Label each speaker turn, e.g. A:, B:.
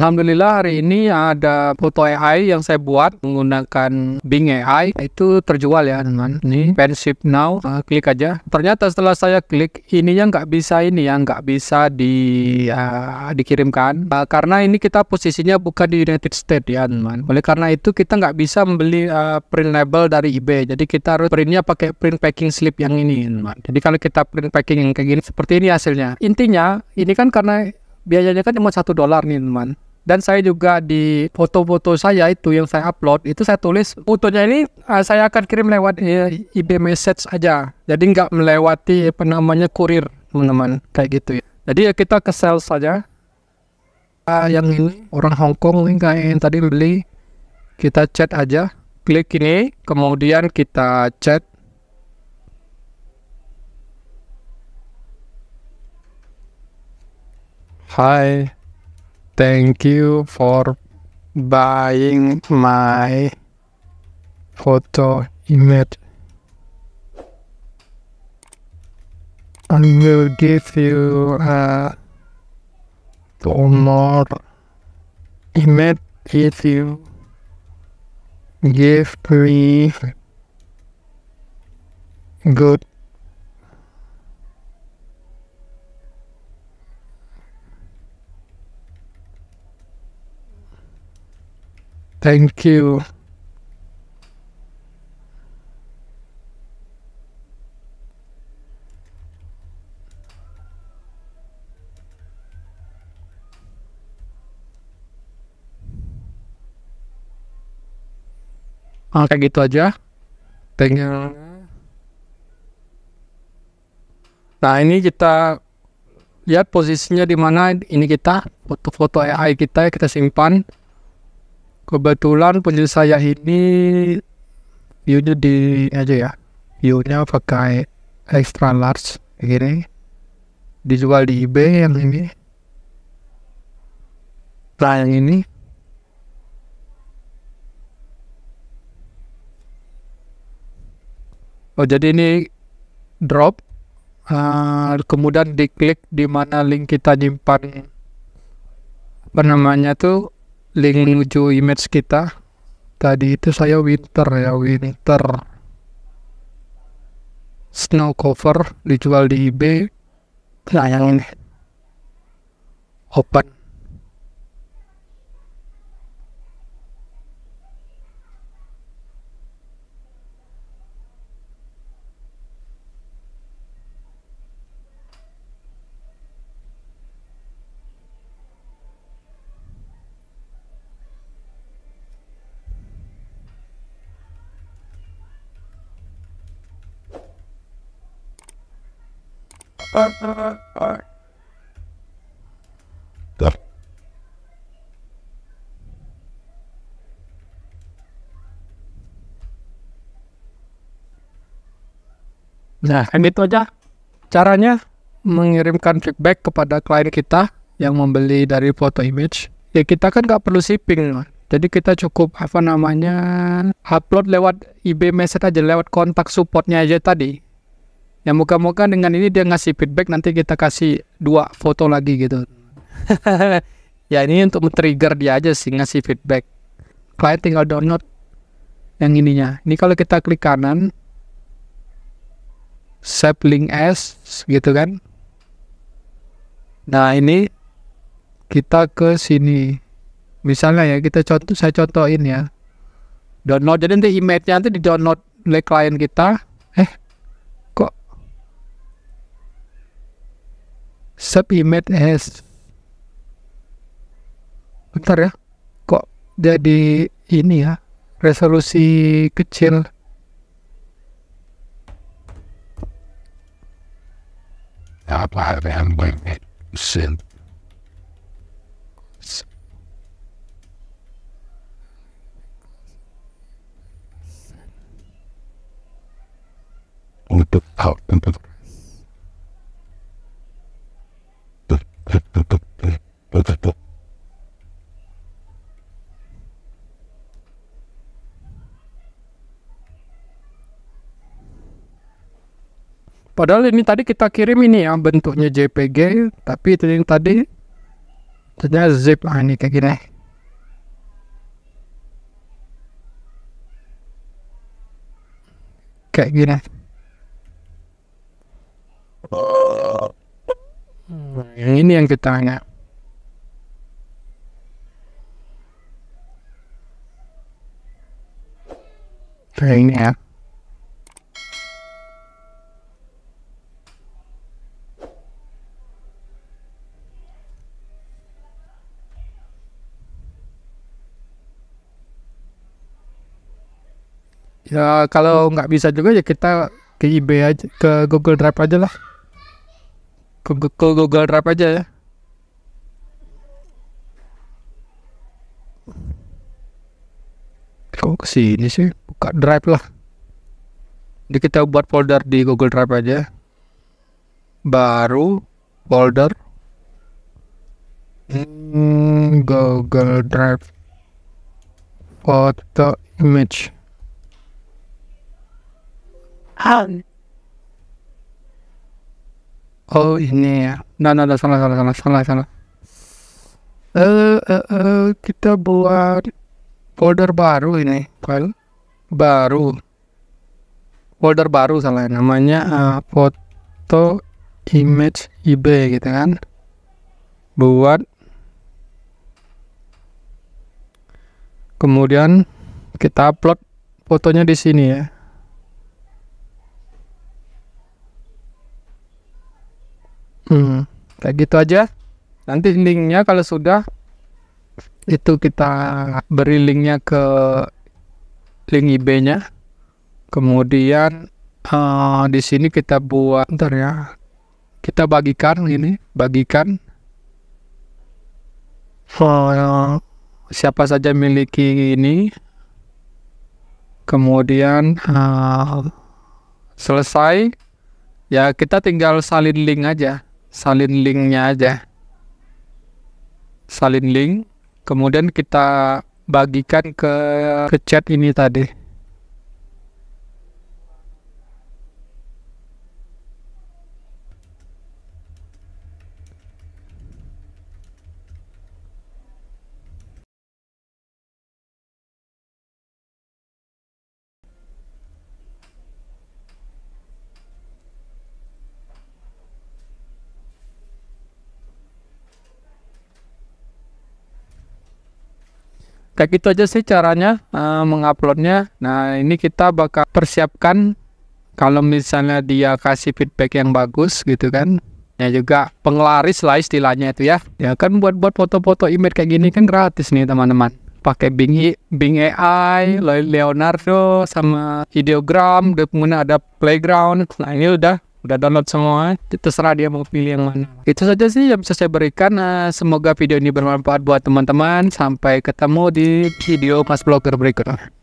A: Alhamdulillah hari ini ada foto AI yang saya buat menggunakan Bing AI itu terjual ya teman. Ini Penship Now, uh, klik aja. Ternyata setelah saya klik ini yang nggak bisa ini yang nggak bisa di uh, dikirimkan uh, karena ini kita posisinya bukan di United States ya teman. Oleh karena itu kita nggak bisa membeli uh, print label dari eBay. Jadi kita harus printnya pakai print packing slip yang ini teman. Jadi kalau kita print packing yang kayak gini seperti ini hasilnya. Intinya ini kan karena biayanya kan cuma satu dolar nih teman dan saya juga di foto-foto saya itu yang saya upload itu saya tulis fotonya ini uh, saya akan kirim lewat uh, eh, IB message aja jadi nggak melewati eh, apa namanya kurir teman-teman kayak gitu ya jadi ya kita ke sales saja uh, yang ini orang Hongkong yang kayak yang tadi beli kita chat aja klik ini kemudian kita chat Hai Thank you for buying my photo image. I will give you a uh, donor image if you give me good Thank you. Ah, kayak gitu aja. Thank you. Nah, ini kita lihat posisinya di mana ini kita foto-foto AI kita kita simpan kebetulan punya saya ini viewnya di aja ya viewnya pakai extra large gini dijual di eBay yang ini nah yang ini oh jadi ini drop uh, kemudian diklik di mana link kita nyimpan apa namanya tuh link menuju image kita tadi itu saya winter ya winter snow cover dijual di eBay nah yang ini opat Nah, itu aja caranya mengirimkan feedback kepada klien kita yang membeli dari foto image. Ya kita kan nggak perlu shipping, man. jadi kita cukup apa namanya upload lewat eBay Message aja, lewat kontak supportnya aja tadi ya muka-muka dengan ini dia ngasih feedback nanti kita kasih dua foto lagi gitu ya ini untuk men-trigger dia aja sih ngasih feedback klien tinggal download yang ininya ini kalau kita klik kanan save link as gitu kan nah ini kita ke sini misalnya ya kita contoh saya contohin ya download jadi nanti image-nya nanti di download oleh klien kita subimage as bentar ya kok jadi ini ya resolusi kecil ya, apa yang sin untuk out untuk Padahal ini tadi kita kirim ini ya bentuknya JPG, tapi itu yang tadi ternyata zip lah ini kayak gini. Kayak gini. Ah. Hmm, yang ini yang kita nanya. Kayak ini ya. Ya kalau nggak bisa juga ya kita ke eBay aja, ke Google Drive aja lah ke, ke Google Drive aja ya kok sini sih buka Drive lah jadi kita buat folder di Google Drive aja baru folder hmm, Google Drive foto image Han. Oh ini ya. Nah, nah, nah salah, salah, salah, salah, salah. Eh, eh, eh, kita buat folder baru ini, file baru. Folder baru salah namanya uh, foto image IB gitu kan. Buat kemudian kita upload fotonya di sini ya. hmm, kayak gitu aja nanti linknya kalau sudah itu kita beri linknya ke link IB-nya kemudian uh, di sini kita buat ntar ya kita bagikan ini bagikan For eh, siapa saja miliki ini kemudian uh, selesai ya kita tinggal salin link aja salin linknya aja salin link kemudian kita bagikan ke ke chat ini tadi kayak gitu aja sih caranya uh, menguploadnya nah ini kita bakal persiapkan kalau misalnya dia kasih feedback yang bagus gitu kan ya juga penglaris lah istilahnya itu ya ya kan buat buat foto-foto image kayak gini kan gratis nih teman-teman pakai Bing, Bing AI, Leonardo, sama ideogram, udah ada playground. Nah ini udah udah download semua terserah dia mau pilih yang mana itu saja sih yang bisa saya berikan nah, semoga video ini bermanfaat buat teman-teman sampai ketemu di video mas blogger berikutnya